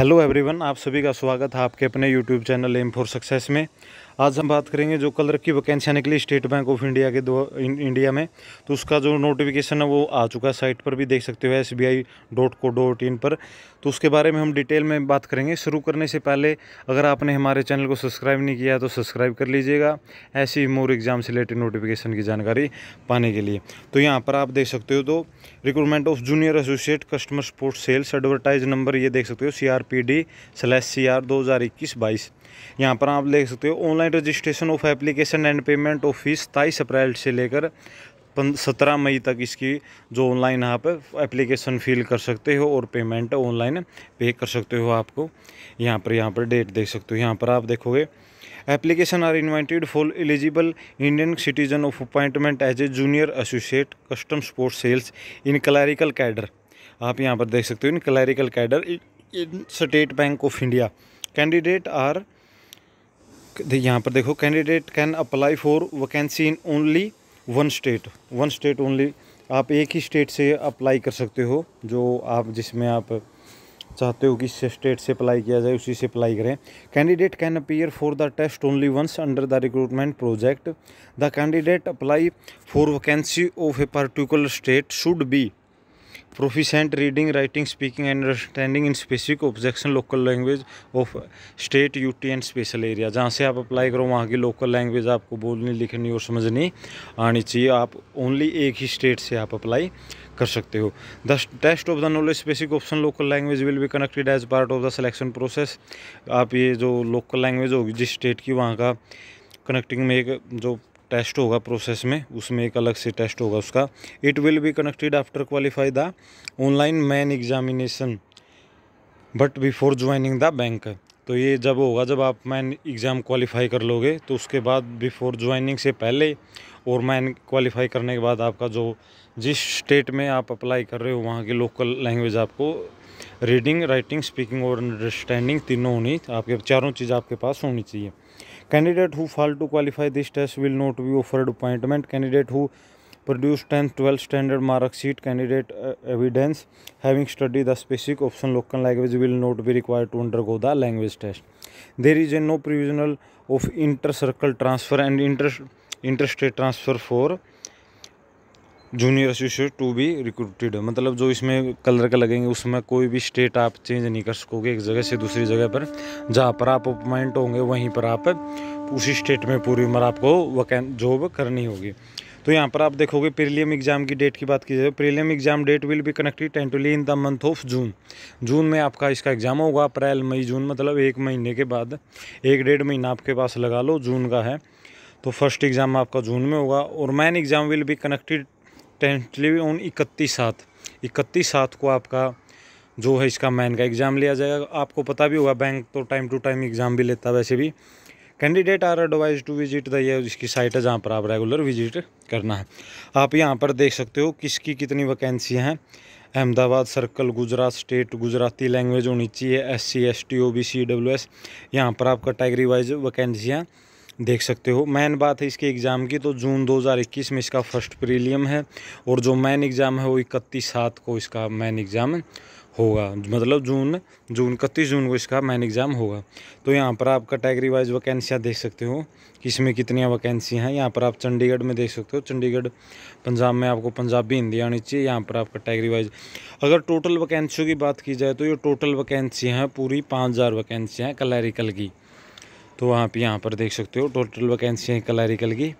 Hello everyone आप सभी का स्वागत है आपके अपने YouTube channel M for success में आज हम बात करेंगे जो कलर की वैकेंसियाँ निकली स्टेट बैंक ऑफ इंडिया के दो इन, इंडिया में तो उसका जो नोटिफिकेशन है वो आ चुका है साइट पर भी देख सकते हो S B I dot co dot in पर तो उसके बारे में हम डिटेल में बात करेंगे शुरू करने से पहले अगर आपने हमारे चैनल को सब्सक्राइब नहीं किया तो सब्सक्राइब कर लीजिएगा ऐसी ही मोर एग्ज़ाम से रिलेटेड नोटिफिकेशन की जानकारी पाने के लिए तो यहाँ पर आप देख सकते हो तो recruitment of junior associate customer support sales advertise number ये देख सकते हो C R P D slash C R दो हज़ार इक्कीस बाईस यहाँ पर आप देख सकते हो online online registration of application and payment of fees सताईस अप्रैल से लेकर सत्रह मई तक इसकी जो ऑनलाइन आप एप्लीकेशन फिल कर सकते हो और पेमेंट ऑनलाइन पे कर सकते हो आपको यहाँ पर यहाँ पर डेट देख सकते हो यहाँ पर आप देखोगे application are invited for eligible Indian citizen of appointment as a junior associate customer support sales in clerical cadre आप यहाँ पर देख सकते हो in clerical cadre in State Bank of India candidate are यहाँ पर देखो candidate can apply for vacancy in only one state one state only आप एक ही स्टेट से अप्लाई कर सकते हो जो आप जिसमें आप चाहते हो कि इस स्टेट से अप्लाई किया जाए उसी से अप्लाई करें candidate can appear for the test only once under the recruitment project the candidate apply for vacancy of a particular state should be proficient reading writing speaking and understanding in specific objection local language of state UT and special area जहाँ से आप apply करो वहाँ की local language आपको बोलनी लिखनी और समझनी आनी चाहिए आप ओनली एक ही स्टेट से आप अप्लाई कर सकते हो the test of the knowledge specific option local language will be connected as part of the selection process आप ये जो लोकल लैंग्वेज होगी जिस स्टेट की वहाँ का कनेक्टिंग में एक जो टेस्ट होगा प्रोसेस में उसमें एक अलग से टेस्ट होगा उसका it will be connected after qualify the online main examination but before joining the bank तो ये जब होगा जब आप मैन एग्ज़ाम क्वालिफाई कर लोगे तो उसके बाद बिफोर ज्वाइनिंग से पहले और मैन क्वालिफाई करने के बाद आपका जो जिस स्टेट में आप अप्लाई कर रहे हो वहाँ की लोकल लैंग्वेज आपको रीडिंग राइटिंग स्पीकिंग और अंडरस्टैंडिंग तीनों होनी आपके चारों चीज़ आपके पास होनी चाहिए Candidate who fail to qualify this test will not be offered appointment. Candidate who produce 10th 12th standard mark sheet candidate uh, evidence having studied the specific option local language will not be required to undergo the language test there is a no provisional of inter circle transfer and inter state transfer for junior associate to be recruited मतलब जो इसमें colour का लगेंगे उसमें कोई भी state आप change नहीं कर सकोगे एक जगह से दूसरी जगह पर जहाँ पर आप अपॉइंट होंगे वहीं पर आप उसी स्टेट में पूरी उम्र आपको वैकें जॉब करनी होगी तो यहाँ पर आप देखोगे प्रीलियम एग्जाम की डेट की बात की जाए prelim exam date will be connected tentatively in the month of June जून में आपका इसका एग्जाम होगा अप्रैल मई जून मतलब एक महीने के बाद एक डेढ़ महीना आपके पास लगा लो जून का है तो फर्स्ट एग्ज़ाम आपका जून में होगा और main exam will be connected tentatively on इकतीस सात इकतीस सात को आपका जो है इसका मैन का एग्ज़ाम लिया जाएगा आपको पता भी होगा बैंक तो टाइम टू टाइम एग्ज़ाम भी लेता है वैसे भी candidate are advise to visit the ये इसकी साइट है जहाँ पर आप रेगुलर विजिट करना है आप यहाँ पर देख सकते हो किसकी कितनी वैकेंसियाँ हैं Ahmedabad circle Gujarat state Gujarati language होनी चाहिए S C S T O B C W S यहाँ पर आप कैटेगरी वाइज वैकेंसियाँ देख सकते हो मैन बात है इसके एग्ज़ाम की तो जून 2021 में इसका फर्स्ट प्रीलियम है और जो मैन एग्ज़ाम है वो इकतीस सात को इसका मैन एग्ज़ाम होगा मतलब जून जून इकतीस जून को इसका मैन एग्ज़ाम होगा तो यहाँ पर आप कैटेगरी वाइज वैकेंसियाँ देख सकते हो कि इसमें कितनियाँ वैकेंसी हैं यहाँ पर आप चंडीगढ़ में देख सकते हो चंडीगढ़ पंजाब में आपको पंजाबी हिंदी आनी चाहिए यहाँ पर आप कैटेगरी वाइज अगर टोटल वैकेंसियों की बात की जाए तो ये टोटल वैकेंसी हैं पूरी पाँच हज़ार वैकेंसियाँ हैं कलैरिकल की तो आप यहाँ पर देख सकते हो टोटल वैकेंसी है कलारिकल की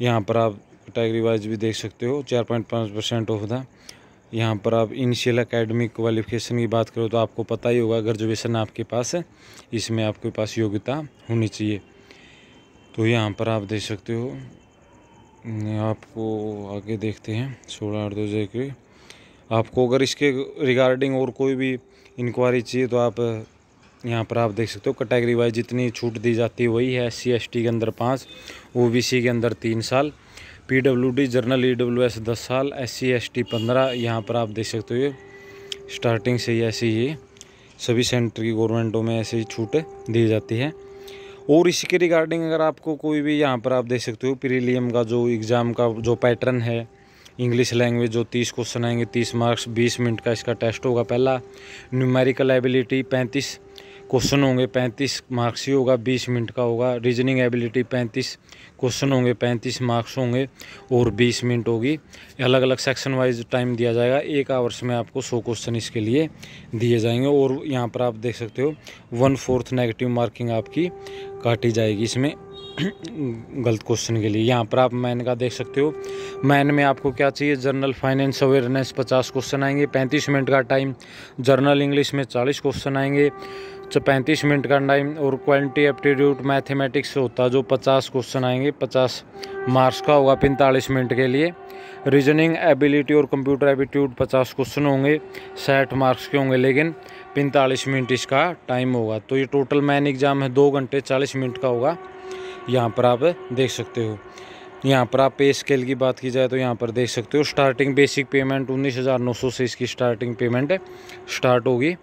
यहाँ पर आप कैटेगरी वाइज भी देख सकते हो चार पॉइंट पाँच परसेंट ऑफ द यहाँ पर आप इनिशियल एकेडमिक क्वालिफिकेशन की बात करो तो आपको पता ही होगा ग्रेजुएशन आपके पास है इसमें आपके पास योग्यता होनी चाहिए तो यहाँ पर आप देख सकते हो आपको आगे देखते हैं सोलह आठ दो हज़ार के आपको अगर इसके रिगार्डिंग और कोई भी इंक्वायरी चाहिए तो आप यहाँ पर आप देख सकते हो कैटेगरी वाइज जितनी छूट दी जाती है वही है एस सी के अंदर पाँच ओ के अंदर तीन साल P general E W S दस साल एस सी एस टी पंद्रह यहाँ पर आप देख सकते हो स्टार्टिंग से ही ऐसी ही सभी सेंटर की गवर्नमेंटों में ऐसी छूट दी जाती है और इसी के रिगार्डिंग अगर आपको कोई भी यहाँ पर आप देख सकते हो प्रीलियम का जो एग्ज़ाम का जो पैटर्न है इंग्लिश लैंग्वेज जो तीस क्वेश्चन आएंगे तीस मार्क्स बीस मिनट का इसका टेस्ट होगा पहला न्यूमेरिकल एबिलिटी पैंतीस क्वेश्चन होंगे पैंतीस मार्क्स ही होगा बीस मिनट का होगा रीजनिंग एबिलिटी पैंतीस क्वेश्चन होंगे पैंतीस मार्क्स होंगे और बीस मिनट होगी अलग अलग सेक्शन वाइज टाइम दिया जाएगा एक आवर्स में आपको सौ क्वेश्चन इसके लिए दिए जाएंगे और यहाँ पर आप देख सकते हो वन फोर्थ नेगेटिव मार्किंग आपकी काटी जाएगी इसमें गलत क्वेश्चन के लिए यहाँ पर आप मैन का देख सकते हो मैन में आपको क्या चाहिए जर्नल फाइनेंस अवेयरनेस पचास क्वेश्चन आएंगे पैंतीस मिनट का टाइम जर्नल इंग्लिश में चालीस क्वेश्चन आएंगे तो पैंतीस मिनट का टाइम और क्वालिटी एप्टीट्यूड मैथमेटिक्स होता जो पचास क्वेश्चन आएंगे पचास मार्क्स का होगा पैंतालीस मिनट के लिए रीजनिंग एबिलिटी और कंप्यूटर एप्टीट्यूड पचास क्वेश्चन होंगे साठ मार्क्स के होंगे लेकिन पैंतालीस मिनट इसका टाइम होगा तो ये टोटल मैन एग्ज़ाम है दो घंटे चालीस मिनट का होगा यहाँ पर आप देख सकते हो यहाँ पर आप पे स्केल की बात की जाए तो यहाँ पर देख सकते हो स्टार्टिंग बेसिक पेमेंट उन्नीस हज़ार नौ सौ से इसकी स्टार्टिंग पेमेंट स्टार्ट होगी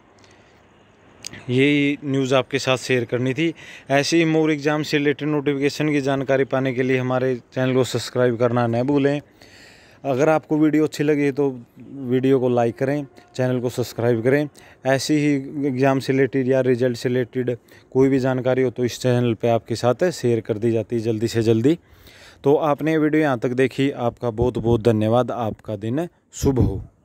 यही न्यूज़ आपके साथ शेयर करनी थी ऐसे ही मोर एग्ज़ाम से रिलेटेड नोटिफिकेशन की जानकारी पाने के लिए हमारे चैनल को सब्सक्राइब करना न भूलें अगर आपको वीडियो अच्छी लगी तो वीडियो को लाइक करें चैनल को सब्सक्राइब करें ऐसी ही एग्ज़ाम से रिलेटेड या रिजल्ट से रिलेटेड कोई भी जानकारी हो तो इस चैनल पे आपके साथ शेयर कर दी जाती है जल्दी से जल्दी तो आपने वीडियो यहाँ तक देखी आपका बहुत बहुत धन्यवाद आपका दिन शुभ हो